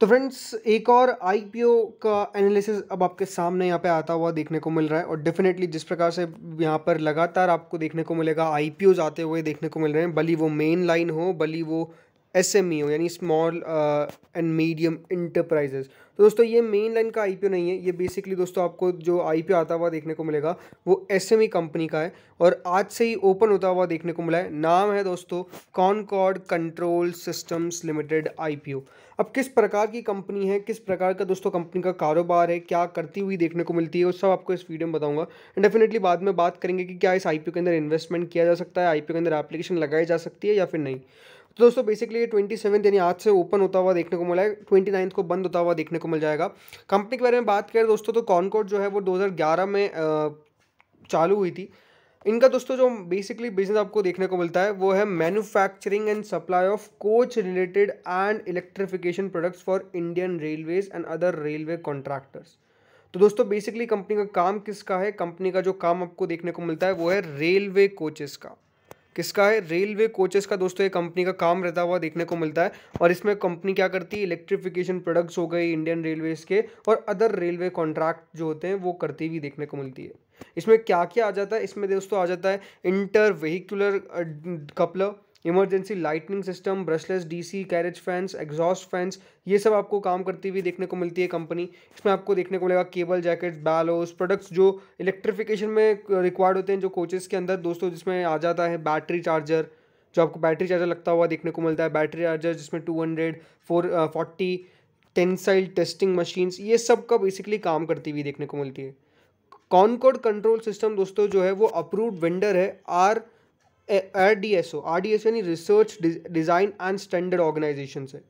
तो फ्रेंड्स एक और आईपीओ का एनालिसिस अब आपके सामने यहाँ पे आता हुआ देखने को मिल रहा है और डेफिनेटली जिस प्रकार से यहाँ पर लगातार आपको देखने को मिलेगा आईपीओज आते हुए देखने को मिल रहे हैं भली वो मेन लाइन हो भली वो एस एम ई ओ यानी स्मॉल एंड मीडियम इंटरप्राइजेस तो दोस्तों ये मेन लाइन का आई पी ओ नहीं है ये बेसिकली दोस्तों आपको जो आई पी ओ आता हुआ देखने को मिलेगा वो एस एम ई कंपनी का है और आज से ही ओपन होता हुआ देखने को मिला है नाम है दोस्तों Concord control systems limited I P O अब किस प्रकार की कंपनी है किस प्रकार का दोस्तों कंपनी का कारोबार है क्या करती हुई देखने को मिलती है वो सब आपको इस वीडियो में बताऊंगा एंड डेफिनेटली बाद में बात करेंगे कि क्या इस आई पी ओ के अंदर इन्वेस्टमेंट किया जा सकता है आई पी ओ के अंदर एप्लीकेशन लगाई जा सकती है या फिर नहीं तो दोस्तों बेसिकली ये ट्वेंटी सेवन यानी आज से ओपन होता हुआ देखने को मिला है ट्वेंटी नाइन्थ को बंद होता हुआ देखने को मिल जाएगा कंपनी के बारे में बात करें दोस्तों तो कॉनकोड जो है वो ग्यारह में चालू हुई थी इनका दोस्तों जो बेसिकली बिजनेस आपको देखने को मिलता है वो है manufacturing and supply of coach related and electrification products for Indian railways and other railway contractors तो दोस्तों बेसिकली कंपनी का काम किसका है कंपनी का जो काम आपको देखने को मिलता है वो है रेलवे कोचेस का किसका है रेलवे कोचेस का दोस्तों ये कंपनी का काम रहता हुआ देखने को मिलता है और इसमें कंपनी क्या करती है इलेक्ट्रिफिकेशन प्रोडक्ट्स हो गए इंडियन रेलवेज़ के और अदर रेलवे कॉन्ट्रैक्ट जो होते हैं वो करती हुई देखने को मिलती है इसमें क्या क्या आ जाता है इसमें दोस्तों आ जाता है inter vehicular coupler emergency lightning system brushless DC carriage fans exhaust fans ये सब आपको काम करती हुई देखने को मिलती है कंपनी इसमें आपको देखने को मिलेगा केबल जैकेट्स बैलोस प्रोडक्ट्स जो इलेक्ट्रिफिकेशन में रिक्वायर्ड होते हैं जो कोचेस के अंदर दोस्तों जिसमें आ जाता है बैटरी चार्जर जो आपको बैटरी चार्जर लगता हुआ देखने को मिलता है बैटरी चार्जर जिसमें two hundred four forty tensile testing machines ये सब का बेसिकली काम करती हुई देखने को मिलती है कॉनकॉर्ड कंट्रोल सिस्टम दोस्तों जो है वो approved vendor R R D S O R D S O ओ यानी research design and standard organisation है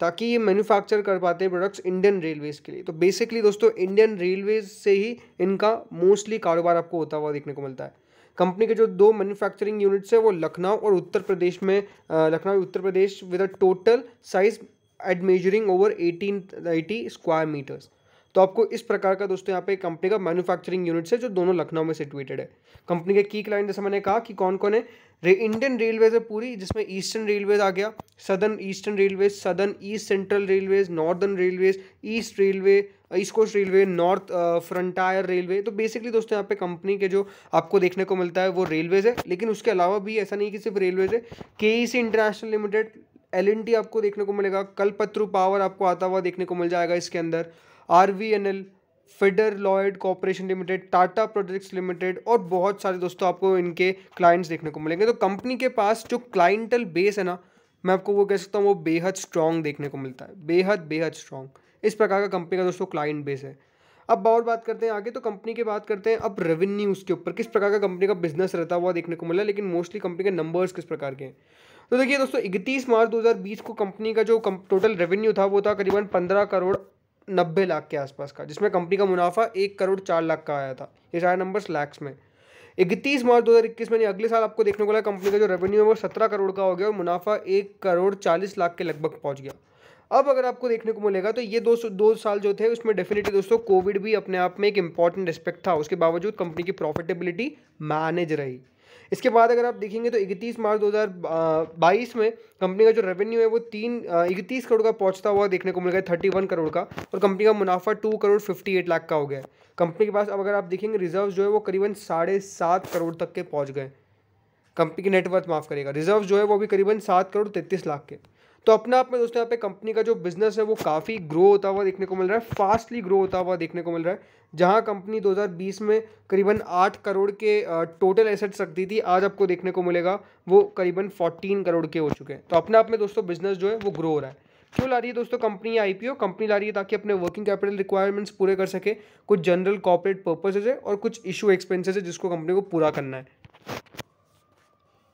ताकि ये मैन्युफैक्चर कर पाते हैं प्रोडक्ट्स इंडियन रेलवेज़ के लिए तो बेसिकली दोस्तों इंडियन रेलवेज़ से ही इनका मोस्टली कारोबार आपको होता हुआ देखने को मिलता है कंपनी के जो दो मैन्युफैक्चरिंग यूनिट्स हैं वो लखनऊ और उत्तर प्रदेश में Lucknow Uttar Pradesh with a total size eight measuring over eighteen eighty square metres तो आपको इस प्रकार का दोस्तों यहाँ पे कंपनी का मैन्युफैक्चरिंग यूनिट है जो दोनों लखनऊ में सिचुएटेड है कंपनी के की क्लाइंट जैसे मैंने कहा कि कौन कौन है रे इंडियन रेलवेज है पूरी जिसमें ईस्टर्न रेलवेज आ गया southern eastern railways southern east central railways northern railways east railway east coast railway north frontier railway तो बेसिकली दोस्तों यहाँ पे कंपनी के जो आपको देखने को मिलता है वो रेलवेज है लेकिन उसके अलावा भी ऐसा नहीं कि सिर्फ रेलवेज है के इंटरनेशनल लिमिटेड एल आपको देखने को मिलेगा कलपत्रु पावर आपको आता हुआ देखने को मिल जाएगा इसके अंदर R V N L Fedders Lloyd corporation limited Tata projects limited और बहुत सारे दोस्तों आपको इनके क्लाइंट्स देखने को मिलेंगे तो कंपनी के पास जो क्लाइंटल बेस है ना मैं आपको वो कह सकता हूँ वो बेहद स्ट्रॉन्ग देखने को मिलता है बेहद बेहद स्ट्रॉन्ग इस प्रकार का कंपनी का दोस्तों क्लाइंट बेस है अब और बात करते हैं आगे तो कंपनी की बात करते हैं अब रेवेन्यू उसके ऊपर किस प्रकार का कंपनी का बिजनेस रहता हुआ देखने को मिला लेकिन मोस्टली कंपनी के नंबर्स किस प्रकार के हैं तो देखिए दोस्तों इकतीस मार्च 2020 को कंपनी का जो टोटल रेवेन्यू था वो था करीबन 15 करोड़ नब्बे लाख के आसपास का जिसमें कंपनी का मुनाफा एक करोड़ चार लाख का आया था ये सारे नंबर लैक्स में इकतीस मार्च दो हज़ार इक्कीस में अगले साल आपको देखने को मिला कंपनी का जो रेवेन्यू है वो सत्रह करोड़ का हो गया और मुनाफा एक करोड़ चालीस लाख के लगभग पहुंच गया अब अगर आपको देखने को मिलेगा तो ये दो दो साल जो थे उसमें डेफिनेटली दोस्तों कोविड भी अपने आप में एक इंपॉर्टेंट एस्पेक्ट था उसके बावजूद कंपनी की प्रॉफिटेबिलिटी मैनेज रही इसके बाद अगर आप देखेंगे तो इकतीस मार्च दो में कंपनी का जो रेवेन्यू है वो तीन इकतीस करोड़ का पहुंचता हुआ देखने को मिल गया थर्टी वन करोड़ का और कंपनी का मुनाफा two crore fifty eight lakh का हो गया कंपनी के पास अब अगर आप देखेंगे रिजर्व जो है वो करीबन साढ़े सात करोड़ तक के पहुँच गए कंपनी की नेटवर्थ माफ़ करेगा रिजर्व जो है वो भी करीबन सात करोड़ तैंतीस लाख के तो अपने आप में दोस्तों यहाँ पे कंपनी का जो बिजनेस है वो काफ़ी ग्रो होता हुआ देखने को मिल रहा है फास्टली ग्रो होता हुआ देखने को मिल रहा है जहाँ कंपनी 2020 में करीबन 8 करोड़ के टोटल एसेट्स रखती थी आज आपको देखने को मिलेगा वो करीबन 14 करोड़ के हो चुके हैं तो अपने आप में दोस्तों बिजनेस जो है वो ग्रो हो रहा है क्यों ला रही है दोस्तों कंपनी आईपीओ कंपनी ला रही है ताकि अपने वर्किंग कैपिटल रिक्वायरमेंट्स पूरे कर सके कुछ जनरल कॉपरेट पर्पजेज है और कुछ इशू एक्सपेंसेज है जिसको कंपनी को पूरा करना है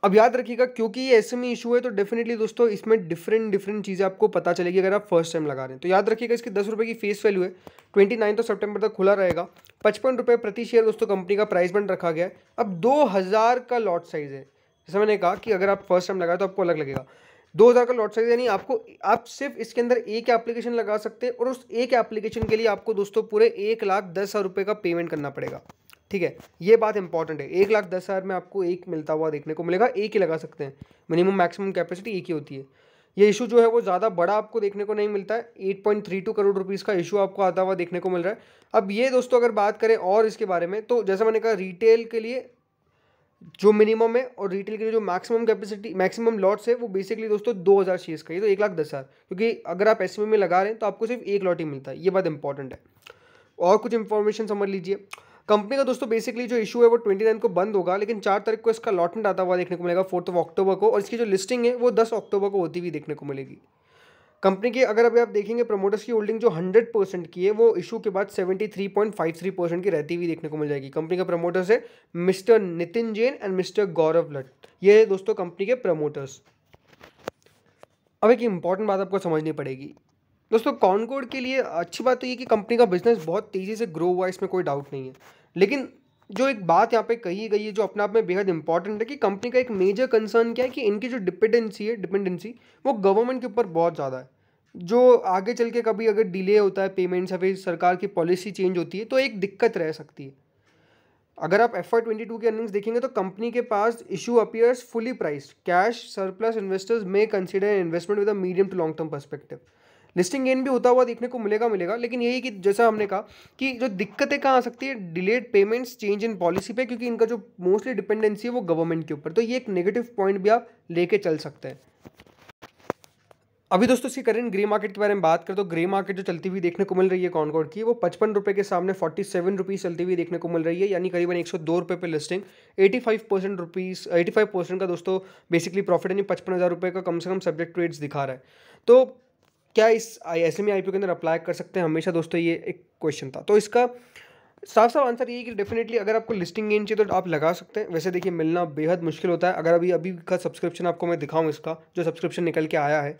अब याद रखिएगा क्योंकि ये एस एम इशू है तो डेफिनेटली दोस्तों इसमें डिफरेंट डिफरेंट चीज़ें आपको पता चलेगी अगर आप फर्स्ट टाइम लगा रहे हैं तो याद रखिएगा इसकी दस रुपये की फेस वैल्यू है ट्वेंटी नाइन तो सेप्टेम्बर तक खुला रहेगा पचपन रुपये प्रति शेयर दोस्तों कंपनी का प्राइस बन रखा गया है अब दो हज़ार का लॉट साइज़ है जैसे मैंने कहा कि अगर आप फर्स्ट टाइम लगाए तो आपको अलग लगेगा दो हज़ार का लॉट साइज यानी आपको आप सिर्फ इसके अंदर एक एप्लीकेशन लगा सकते हैं और उस एक एप्लीकेशन के लिए आपको दोस्तों पूरे एक लाख दस हज़ार रुपये का पेमेंट करना पड़ेगा ठीक है ये बात इंपॉर्टेंट है एक लाख दस हज़ार में आपको एक मिलता हुआ देखने को मिलेगा एक ही लगा सकते हैं मिनिमम मैक्सिमम कैपेसिटी एक ही होती है ये इशू जो है वो ज़्यादा बड़ा आपको देखने को नहीं मिलता है eight point three two crore rupees का इशू आपको आता हुआ देखने को मिल रहा है अब ये दोस्तों अगर बात करें और इसके बारे में तो जैसा मैंने कहा रिटेल के लिए जो मिनिमम है और रिटेल के लिए जो मैक्सिमम कैपेसिटी मैक्सिमम लॉट्स है वो बेसिकली दोस्तों दो हज़ार शेयर्स का ये तो एक लाख दस हज़ार क्योंकि अगर आप एस में लगा रहे हैं तो आपको सिर्फ एक लॉट ही मिलता है ये बात इंपॉर्टेंट है और कुछ इन्फॉर्मेशन समझ लीजिए कंपनी का दोस्तों बेसिकली जो इशू है वो ट्वेंटी नाइन को बंद होगा लेकिन चार तारीख को इसका अलॉटमेंट आता हुआ देखने को मिलेगा फोर्थ ऑफ अक्टूबर को और इसकी जो लिस्टिंग है वो दस अक्टूबर को होती हुई देखने को मिलेगी कंपनी की अगर अभी आप देखेंगे प्रमोटर्स की होल्डिंग जो 100 परसेंट की है वो इशू के बाद 73.53 परसेंट की रहती हुई देखने को मिल जाएगी कंपनी का प्रमोटर्स है mister Nitin Jain and mister Gaurav Lath ये है दोस्तों कंपनी के प्रमोटर्स अब एक इंपॉर्टेंट बात आपको समझनी पड़ेगी दोस्तों कॉनकोड के लिए अच्छी बात तो ये कि कंपनी का बिजनेस बहुत तेज़ी से ग्रो हुआ इसमें कोई डाउट नहीं है लेकिन जो एक बात यहाँ पे कही गई है जो अपने आप में बेहद इंपॉर्टेंट है कि कंपनी का एक मेजर कंसर्न क्या है कि इनकी जो डिपेंडेंसी है डिपेंडेंसी वो गवर्नमेंट के ऊपर बहुत ज़्यादा है जो आगे चल के कभी अगर डिले होता है पेमेंट्स या फिर सरकार की पॉलिसी चेंज होती है तो एक दिक्कत रह सकती है अगर आप एफ आई ट्वेंटी टू की अर्निंग्स देखेंगे तो कंपनी के पास issue appears fully price cash surplus investors may consider investment with a medium to long term perspective listing gain भी होता हुआ देखने को मिलेगा मिलेगा लेकिन यही कि जैसा हमने कहा कि जो दिक्कतें कहाँ आ सकती है delayed payments change in policy पे क्योंकि इनका जो मोस्टली डिपेंडेंसी है वो गवर्नमेंट के ऊपर तो ये एक नेगेटिव पॉइंट भी आप लेके चल सकते हैं अभी दोस्तों इसी करेंट ग्रे मार्केट के बारे में बात करें तो ग्रे मार्केट जो चलती हुई देखने को मिल रही है कॉनकॉर्ड की वो पचपन रुपये के सामने फोर्टी सेवन रुपीज़ चलती हुई देखने को मिल रही है यानी करीबन एक सौ दो रुपये पर listing eighty five percent rupees eighty five percent का दोस्तों बेसिकली प्रॉफिट यानी पचपन हज़ार रुपये का कम से कम सब्जेक्ट रेट्स दिखा रहा है तो क्या इस एस एम आई के अंदर अप्लाई कर सकते हैं हमेशा दोस्तों ये एक क्वेश्चन था तो इसका साफ साफ आंसर ये है कि डेफिनेटली अगर आपको लिस्टिंग गेन चाहिए तो आप लगा सकते हैं वैसे देखिए मिलना बेहद मुश्किल होता है अगर अभी अभी का सब्सक्रिप्शन आपको मैं दिखाऊँ इसका जो सब्सक्रिप्शन निकल के आया है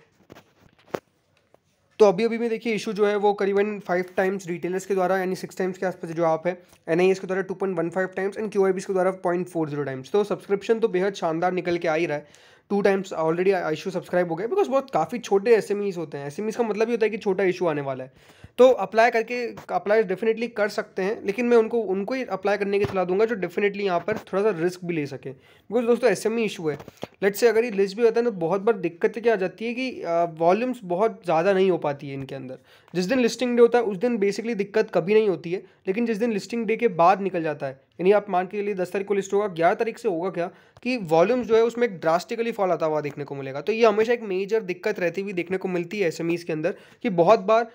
तो अभी अभी भी देखिए इशू जो है वो करीबन फाइव टाइम्स रिटेलर्स के द्वारा यानी सिक्स टाइम्स के आसपास जो आप है एन के द्वारा two point one five times and Q के द्वारा पॉइंट फोर जीरो टाइम्स तो सब्सक्रिप्शन तो बेहद शानदार निकल के आ ही रहा है two times already issue subscribe हो गए बिकॉज बहुत काफ़ी छोटे एस होते हैं एस का मतलब ये होता है कि छोटा इशू आने वाला है तो अप्लाई करके अप्लाई डेफिनेटली कर सकते हैं लेकिन मैं उनको उनको ही अप्लाई करने की सलाह दूंगा जो डेफिनेटली यहाँ पर थोड़ा सा रिस्क भी ले सके बिकॉज दोस्तों एस एम इशू है लेट से अगर ये रिस्क भी होता है तो बहुत बार दिक्कत क्या आ जाती है कि वॉल्यूम्स बहुत ज़्यादा नहीं हो पाती है इनके अंदर जिस दिन लिस्टिंग डे होता है उस दिन बेसिकली दिक्कत कभी नहीं होती है लेकिन जिस दिन लिस्टिंग डे के बाद निकल जाता है यानी आप मान के लिए दस तारीख को लिस्ट होगा ग्यारह तारीख से होगा क्या कि वॉल्यूम्स जो है उसमें एक ड्रास्टिकली फॉल आता हुआ देखने को मिलेगा तो ये हमेशा एक मेजर दिक्कत रहती हुई देखने को मिलती है एस के अंदर कि बहुत बार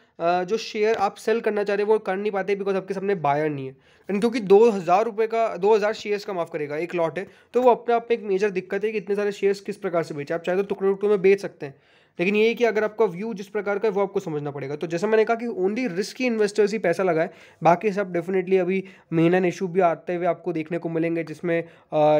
जो शेयर आप सेल करना चाह रहे हो वो कर नहीं पाते बिकॉज आपके सामने बायर नहीं है एंड क्योंकि दो हज़ार रुपये का दो हज़ार शेयर्स का माफ़ करेगा एक लॉट है तो वो अपने आप में एक मेजर दिक्कत है कि इतने सारे शेयर्स किस प्रकार से बेचे आप चाहे तो टुकड़े टुकड़े में बेच सकते हैं लेकिन ये कि अगर आपका व्यू जिस प्रकार का है वो आपको समझना पड़ेगा तो जैसे मैंने कहा कि ओनली रिस्की इन्वेस्टर्स ही पैसा लगाए बाकी सब डेफिनेटली अभी मेन एंड इशू भी आते हुए आपको देखने को मिलेंगे जिसमें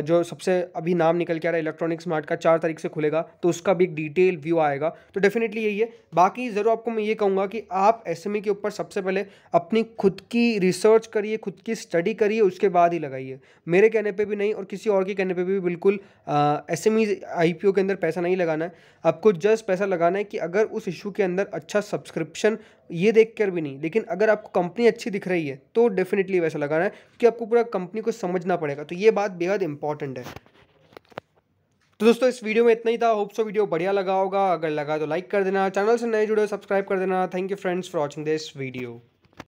जो सबसे अभी नाम निकल के आ रहा है इलेक्ट्रॉनिक स्मार्ट का चार तारीख से खुलेगा तो उसका भी एक डिटेल व्यू आएगा तो डेफिनेटली यही है बाकी ज़रूर आपको मैं ये कहूँगा कि आप एस e के ऊपर सबसे पहले अपनी खुद की रिसर्च करिए खुद की स्टडी करिए उसके बाद ही लगाइए मेरे कहने पर भी नहीं और किसी और के कहने पर भी बिल्कुल एस एम e, के अंदर पैसा नहीं लगाना है आपको जस्ट पैसा पैसा लगाना है कि अगर उस इशू के अंदर अच्छा सब्सक्रिप्शन ये देख कर भी नहीं लेकिन अगर आपको कंपनी अच्छी दिख रही है तो डेफिनेटली वैसा लगाना है कि आपको पूरा कंपनी को समझना पड़ेगा तो ये बात बेहद इंपॉर्टेंट है तो दोस्तों इस वीडियो में इतना ही था होप सो वीडियो बढ़िया लगा होगा अगर लगा तो लाइक कर देना चैनल से नए जुड़े सब्सक्राइब कर देना thank you friends for watching this video